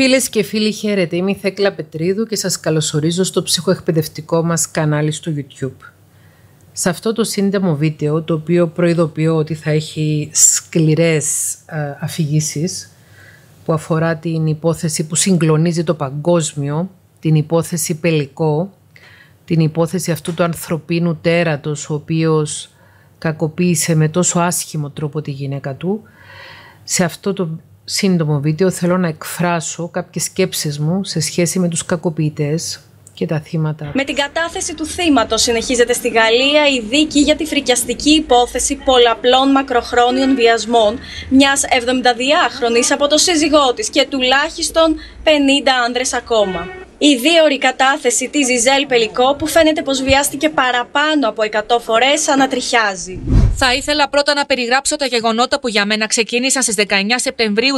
Φίλες και φίλοι χαίρετε, είμαι η Θέκλα Πετρίδου και σας καλωσορίζω στο ψυχοεκπαιδευτικό μας κανάλι στο YouTube. Σε αυτό το σύντομο βίντεο, το οποίο προειδοποιώ ότι θα έχει σκληρές ε, αφηγήσεις που αφορά την υπόθεση που συγκλονίζει το παγκόσμιο, την υπόθεση πελικό, την υπόθεση αυτού του ανθρωπίνου τέρατος ο οποίος κακοποίησε με τόσο άσχημο τρόπο τη γυναίκα του. Σε αυτό το σύντομο βίντεο θέλω να εκφράσω κάποιες σκέψεις μου σε σχέση με τους κακοποιητές και τα θύματα. Με την κατάθεση του θύματος συνεχίζεται στη Γαλλία η δίκη για τη φρικιαστική υπόθεση πολλαπλών μακροχρόνιων βιασμών μιας 72 χρονης από το σύζυγό της και τουλάχιστον 50 άνδρες ακόμα. Η δίωρη κατάθεση της Ζιζέλ Πελικό που φαίνεται πως βιάστηκε παραπάνω από 100 φορές ανατριχιάζει. Θα ήθελα πρώτα να περιγράψω τα γεγονότα που για μένα ξεκίνησαν στις 19 Σεπτεμβρίου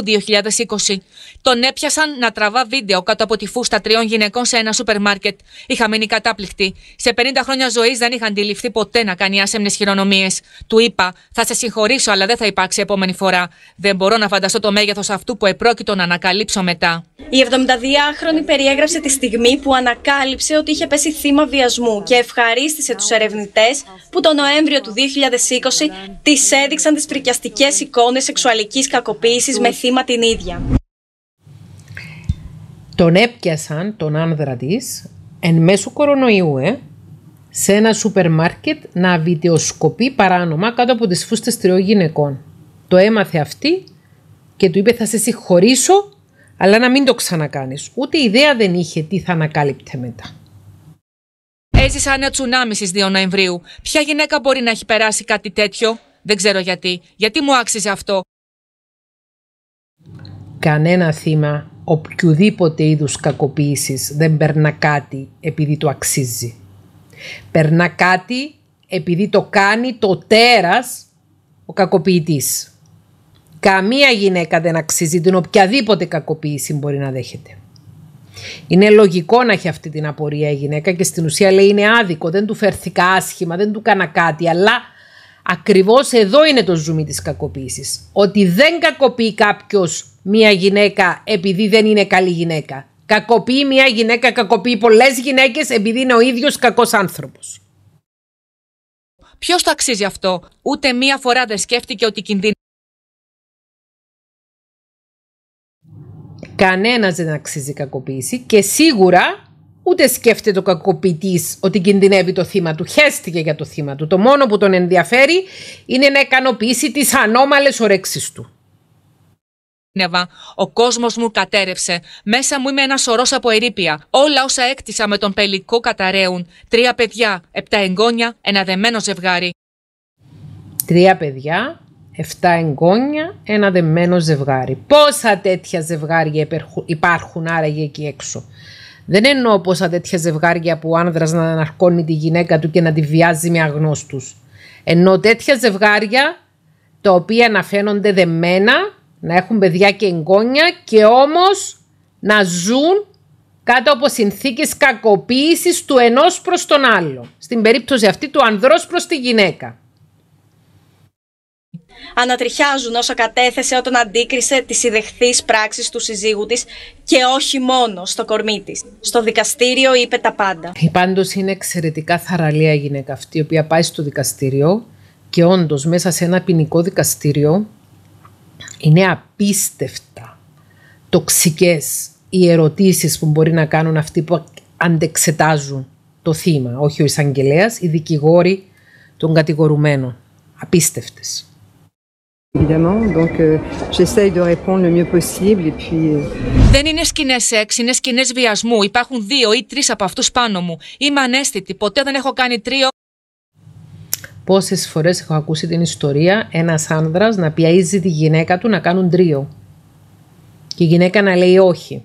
2020. Τον έπιασαν να τραβά βίντεο κάτω από τη φούστα τριών γυναικών σε ένα σούπερ μάρκετ. Είχα μείνει κατάπληκτη. Σε 50 χρόνια ζωής δεν είχα αντιληφθεί ποτέ να κάνει άσεμνες χειρονομίες. Του είπα: Θα σε συγχωρήσω, αλλά δεν θα υπάρξει επόμενη φορά. Δεν μπορώ να φανταστώ το μέγεθος αυτού που επρόκειτο να ανακαλύψω μετά. Η 72χρονη περιέγραψε τη στιγμή που ανακάλυψε ότι είχε πέσει θύμα βιασμού και ευχαρίστησε τους ερευνητές που το Νοέμβριο του 2020 περίπτωση, τη έδειξαν τις φρικιαστικέ εικόνες σεξουαλικής κακοποίησης με θύμα την ίδια. Τον έπιασαν τον άνδρα της εν μέσω κορονοϊού, ε, σε ένα σούπερ μάρκετ να βιντεοσκοπεί παράνομα κάτω από τις φούστες τριών γυναικών. Το έμαθε αυτή και του είπε θα σε συγχωρήσω αλλά να μην το ξανακάνεις. Ούτε ιδέα δεν είχε τι θα ανακάλυπτε μετά σαν ένα τσουνάμι στις 2 Νοεμβρίου. Ποια γυναίκα μπορεί να έχει περάσει κάτι τέτοιο. Δεν ξέρω γιατί. Γιατί μου άξιζε αυτό. Κανένα θύμα οποιοδήποτε είδους κακοποίησης δεν περνά κάτι επειδή το αξίζει. Περνά κάτι επειδή το κάνει το τέρας ο κακοποιητής. Καμία γυναίκα δεν αξίζει την οποιαδήποτε κακοποίηση μπορεί να δέχεται. Είναι λογικό να έχει αυτή την απορία η γυναίκα και στην ουσία λέει είναι άδικο, δεν του φέρθηκα άσχημα, δεν του κάνα κάτι, αλλά ακριβώς εδώ είναι το ζουμί της κακοποίησης. Ότι δεν κακοποιεί κάποιος μία γυναίκα επειδή δεν είναι καλή γυναίκα. Κακοποιεί μία γυναίκα, κακοποιεί πολλές γυναίκες επειδή είναι ο ίδιος κακός άνθρωπος. Ποιος το αξίζει αυτό, ούτε μία φορά δεν σκέφτηκε ότι κινδύνει. Κανένας δεν αξίζει κακοποίηση και σίγουρα ούτε σκέφτεται ο κακοποιητής ότι κινδυνεύει το θύμα του. Χαίστηκε για το θύμα του. Το μόνο που τον ενδιαφέρει είναι να ικανοποιήσει τις ανώμαλες ορέξεις του. Ο κόσμος μου κατέρευσε. Μέσα μου είμαι ένας σωρός από ερήπια. Όλα όσα έκτισα με τον πελικό καταραίουν. Τρία παιδιά, επτά εγγόνια, ένα δεμένο ζευγάρι. Τρία παιδιά, Εφτά εγγόνια, ένα δεμένο ζευγάρι. Πόσα τέτοια ζευγάρια υπάρχουν άραγε εκεί έξω. Δεν εννοώ πόσα τέτοια ζευγάρια που ο άνδρας να αναρκώνει τη γυναίκα του και να τη βιάζει με αγνώστους. Εννοώ τέτοια ζευγάρια τα οποία να φαίνονται δεμένα, να έχουν παιδιά και εγγόνια και όμως να ζουν κάτω από συνθήκες κακοποίησης του ενός προς τον άλλο. Στην περίπτωση αυτή του ανδρός προς τη γυναίκα ανατριχιάζουν όσα κατέθεσε όταν αντίκρισε τις ιδεχθείς πράξεις του συζύγου της και όχι μόνο στο κορμί της. Στο δικαστήριο είπε τα πάντα. Η πάντως είναι εξαιρετικά θαραλέα γυναίκα αυτή, η οποία πάει στο δικαστήριο και όντως μέσα σε ένα ποινικό δικαστήριο είναι απίστευτα τοξικές οι ερωτήσεις που μπορεί να κάνουν αυτοί που αντεξετάζουν το θύμα, όχι ο εισαγγελέας, οι δικηγόροι των κατηγορουμένων. Απίστευτες. Δεν είναι σκηνές σεξ, είναι σκηνές βιασμού. Υπάρχουν δύο ή τρεις από αυτούς πάνω μου. Είμαι ανέστητη, ποτέ δεν έχω κάνει τρίο. Πόσες φορές έχω ακούσει την ιστορία ένας άνδρας να πιαίζει τη γυναίκα του να κάνουν τρίο. Και η γυναίκα να λέει όχι.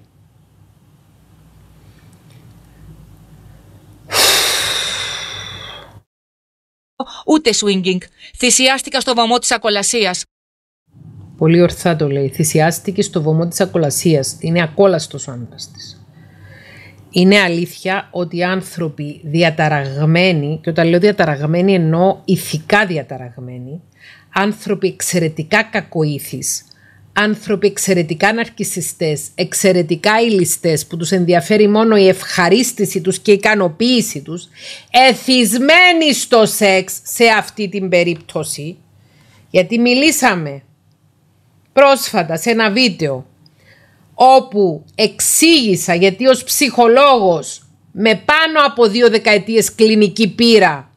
Ούτε swinging. Θυσιάστηκα στο βαμό της ακολασίας. Πολύ ορθά το λέει. Θυσιάστηκε στο βωμό της ακολασίας. Είναι ακόλαστος ο άντρα της. Είναι αλήθεια ότι άνθρωποι διαταραγμένοι, και όταν λέω διαταραγμένοι εννοώ ηθικά διαταραγμένοι, άνθρωποι εξαιρετικά κακοήθης, άνθρωποι εξαιρετικά ναρκισιστές, εξαιρετικά ηλιστές που τους ενδιαφέρει μόνο η ευχαρίστηση τους και η ικανοποίηση τους, εθισμένοι στο σεξ σε αυτή την περίπτωση, γιατί μιλήσαμε πρόσφατα σε ένα βίντεο όπου εξήγησα γιατί ως ψυχολόγος με πάνω από δύο δεκαετίες κλινική πείρα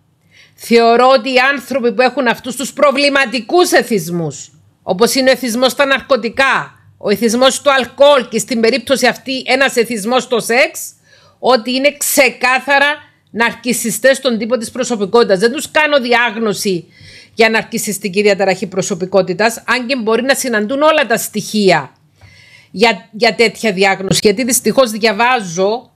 θεωρώ ότι οι άνθρωποι που έχουν αυτούς τους προβληματικούς εθισμούς όπως είναι ο εθισμός στα ναρκωτικά, ο εθισμός του αλκοόλ και στην περίπτωση αυτή ένας εθισμός στο σεξ ότι είναι ξεκάθαρα ναρκισιστές στον τύπο της προσωπικότητας. Δεν τους κάνω διάγνωση για ναρκισιστική διαταραχή προσωπικότητας, αν και μπορεί να συναντούν όλα τα στοιχεία για, για τέτοια διάγνωση. Γιατί δυστυχώς διαβάζω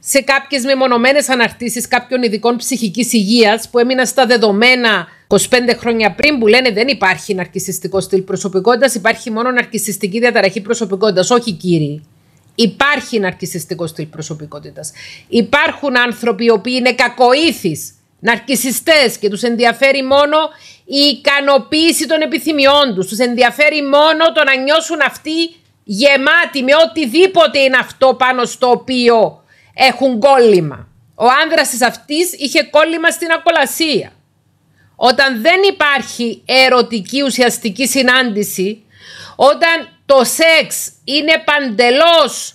σε κάποιες μεμονωμένες αναρτήσεις κάποιων ειδικών ψυχικής υγείας που έμεινα στα δεδομένα 25 χρόνια πριν που λένε δεν υπάρχει ναρκισιστικό στυλ προσωπικότητας, υπάρχει μόνο ναρκισιστική διαταραχή προσωπικότητας. Όχι κύριοι. Υπάρχει ναρκισιστικό στυλ προσωπικότητας. Υπάρχουν άνθρωποι οι οποίοι είναι κακοήθεις ναρκισιστές και τους ενδιαφέρει μόνο η ικανοποίηση των επιθυμιών τους. Τους ενδιαφέρει μόνο το να νιώσουν αυτοί γεμάτοι με οτιδήποτε είναι αυτό πάνω στο οποίο έχουν κόλλημα. Ο άνδρας της αυτής είχε κόλλημα στην ακολασία. Όταν δεν υπάρχει ερωτική ουσιαστική συνάντηση, όταν το σεξ είναι παντελώς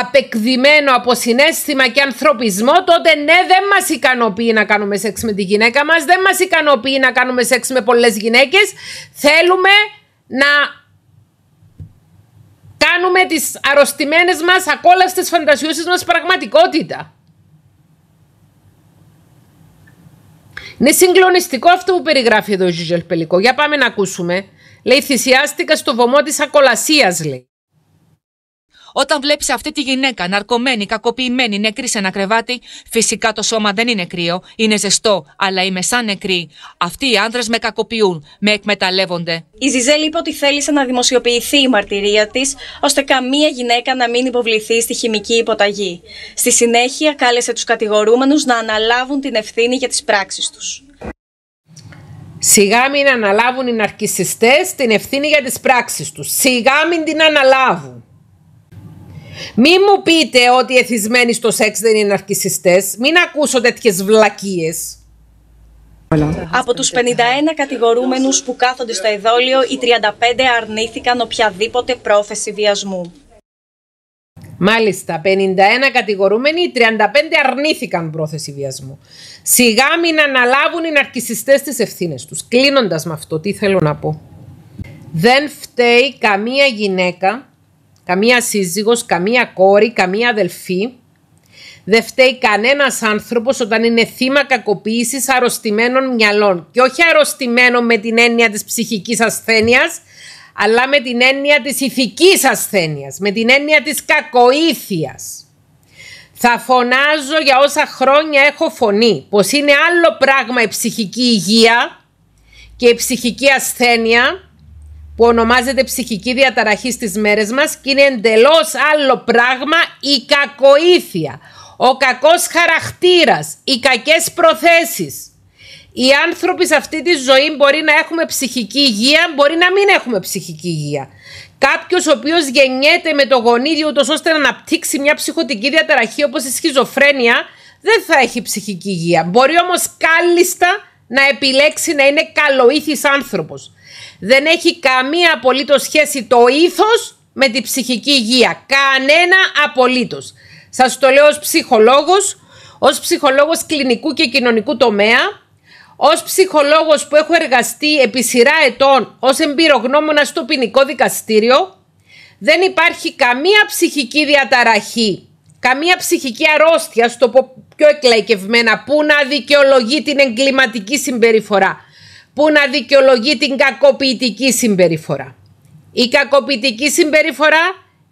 απεκδημένο από συνέστημα και ανθρωπισμό, τότε ναι, δεν μας ικανοποιεί να κάνουμε σεξ με τη γυναίκα μας, δεν μας ικανοποιεί να κάνουμε σεξ με πολλές γυναίκες. Θέλουμε να κάνουμε τις αρρωστημένες μας ακόλαστες φαντασιώσεις μας πραγματικότητα. Είναι συγκλονιστικό αυτό που περιγράφει εδώ ο Ζιζελ Πελικό. Για πάμε να ακούσουμε. Λέει θυσιάστηκα στο βωμό της ακολασίας λέει. Όταν βλέπεις αυτή τη γυναίκα ναρκωμένη, κακοποιημένη, νεκρή σε ένα κρεβάτι, φυσικά το σώμα δεν είναι κρύο, είναι ζεστό, αλλά είμαι σαν νεκρή. Αυτοί οι άνδρες με κακοποιούν, με εκμεταλλεύονται. Η Ζιζέλη είπε ότι θέλησε να δημοσιοποιηθεί η μαρτυρία της, ώστε καμία γυναίκα να μην υποβληθεί στη χημική υποταγή. Στη συνέχεια κάλεσε τους κατηγορούμενους να αναλάβουν την ευθύνη για τις πράξεις τους. Σιγά μην αναλάβουν οι ναρκισιστές την ευθύνη για τις πράξεις τους. Σιγά μην την αναλάβουν. Μην μου πείτε ότι οι εθισμένοι στο σεξ δεν είναι αρκισιστές. Μην ακούσω τέτοιες βλακίες. Από τους 51 κατηγορούμενους που κάθονται στο εδόλιο, οι 35 αρνήθηκαν οποιαδήποτε πρόθεση βιασμού. Μάλιστα, 51 κατηγορούμενοι, 35 αρνήθηκαν πρόθεση βιασμού. Σιγά μην αναλάβουν οι ναρκισιστές τις ευθύνες τους. Κλείνοντας με αυτό, τι θέλω να πω. Δεν φταίει καμία γυναίκα καμία σύζυγος, καμία κόρη, καμία αδελφή. Δεν φταίει κανένας άνθρωπος όταν είναι θύμα κακοποίησης αρρωστημένων μυαλών. Και όχι αρρωστημένο με την έννοια της ψυχικής ασθένειας, αλλά με την έννοια της ηθικής ασθένειας, με την έννοια της κακοήθειας. Θα φωνάζω για όσα χρόνια έχω φωνή, πως είναι άλλο πράγμα η ψυχική υγεία και η ψυχική ασθένεια που ονομάζεται ψυχική διαταραχή στις μέρες μας και είναι εντελώς άλλο πράγμα η κακοήθεια, ο κακός χαρακτήρας, οι κακές προθέσεις. Οι άνθρωποι σε αυτή τη ζωή μπορεί να έχουμε ψυχική υγεία, μπορεί να μην έχουμε ψυχική υγεία. Κάποιος ο οποίος γεννιέται με το γονίδι, ούτω ώστε να αναπτύξει μια ψυχοτική διαταραχή όπως η σχιζοφρένεια, δεν θα έχει ψυχική υγεία. Μπορεί όμως κάλλιστα να επιλέξει να είναι καλοήθης άνθρωπος. Δεν έχει καμία απολύτως σχέση το ήθος με την ψυχική υγεία. Κανένα απολύτως. Σας το λέω ως ψυχολόγος, ως ψυχολόγος κλινικού και κοινωνικού τομέα, ως ψυχολόγος που έχω εργαστεί επί σειρά ετών ως εμπειρογνώμονας στο ποινικό δικαστήριο, δεν υπάρχει καμία ψυχική διαταραχή, καμία ψυχική αρρώστια, στο πιο εκλαϊκευμένα, που να δικαιολογεί την εγκληματική συμπεριφορά που να δικαιολογεί την κακοποιητική συμπεριφορά. Η κακοποιητική συμπεριφορά,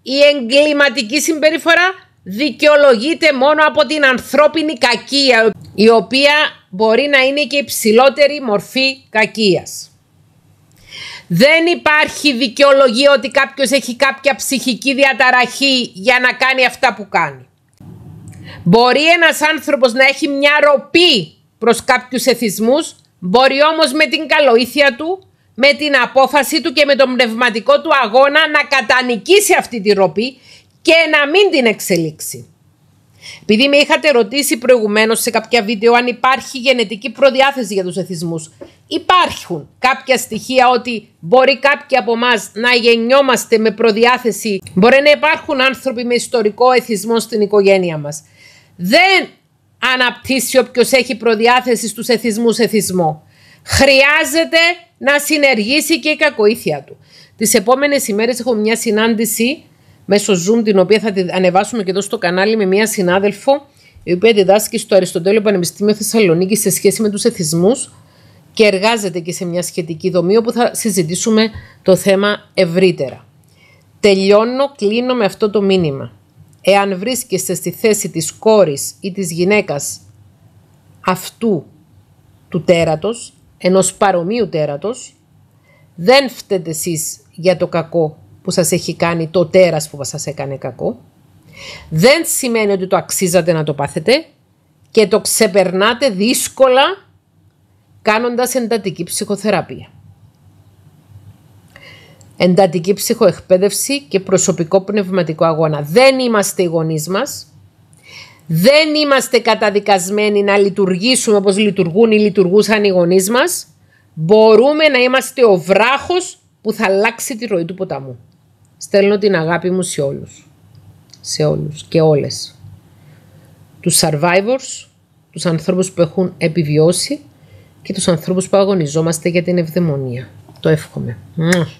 η εγκληματική συμπεριφορά δικαιολογείται μόνο από την ανθρώπινη κακία, η οποία μπορεί να είναι και η ψηλότερη μορφή κακίας. Δεν υπάρχει δικαιολογία ότι κάποιος έχει κάποια ψυχική διαταραχή για να κάνει αυτά που κάνει. Μπορεί ένας άνθρωπος να έχει μια ροπή προς κάποιους εθισμούς Μπορεί όμως με την καλοήθεια του, με την απόφαση του και με τον πνευματικό του αγώνα να κατανικήσει αυτή τη ροπή και να μην την εξελίξει. Επειδή με είχατε ρωτήσει προηγουμένως σε κάποια βίντεο αν υπάρχει γενετική προδιάθεση για τους εθισμούς. Υπάρχουν κάποια στοιχεία ότι μπορεί κάποιοι από εμάς να γεννιόμαστε με προδιάθεση. Μπορεί να υπάρχουν άνθρωποι με ιστορικό εθισμό στην οικογένεια μας. Δεν αναπτύσσει όποιος έχει προδιάθεση στους εθισμούς εθισμό. Χρειάζεται να συνεργήσει και η κακοήθεια του. Τις επόμενες ημέρες έχω μια συνάντηση μέσω Zoom, την οποία θα την ανεβάσουμε και εδώ στο κανάλι με μια συνάδελφο, η οποία διδάσκει στο Αριστοτέλειο Πανεπιστήμιο Θεσσαλονίκη σε σχέση με τους εθισμούς και εργάζεται και σε μια σχετική δομή όπου θα συζητήσουμε το θέμα ευρύτερα. Τελειώνω, κλείνω με αυτό το μήνυμα εάν βρίσκεστε στη θέση της κόρης ή της γυναίκας αυτού του τέρατος, ενός παρομοίου τέρατος, δεν φταίτε εσείς για το κακό που σας έχει κάνει το τέρας που σας έκανε κακό. Δεν σημαίνει ότι το αξίζατε να το πάθετε και το ξεπερνάτε δύσκολα κάνοντας εντατική ψυχοθεραπεία εντατική ψυχοεκπαίδευση και προσωπικό πνευματικό αγώνα. Δεν είμαστε οι γονείς μας. Δεν είμαστε καταδικασμένοι να λειτουργήσουμε όπως λειτουργούν ή λειτουργούσαν οι γονείς μας. Μπορούμε να είμαστε ο βράχος που θα αλλάξει τη ροή του ποταμού. Στέλνω την αγάπη μου σε όλους. Σε όλους και όλες. Τους survivors, τους ανθρώπους που έχουν επιβιώσει και τους ανθρώπους που αγωνιζόμαστε για την ευδαιμονία. Το εύχομαι.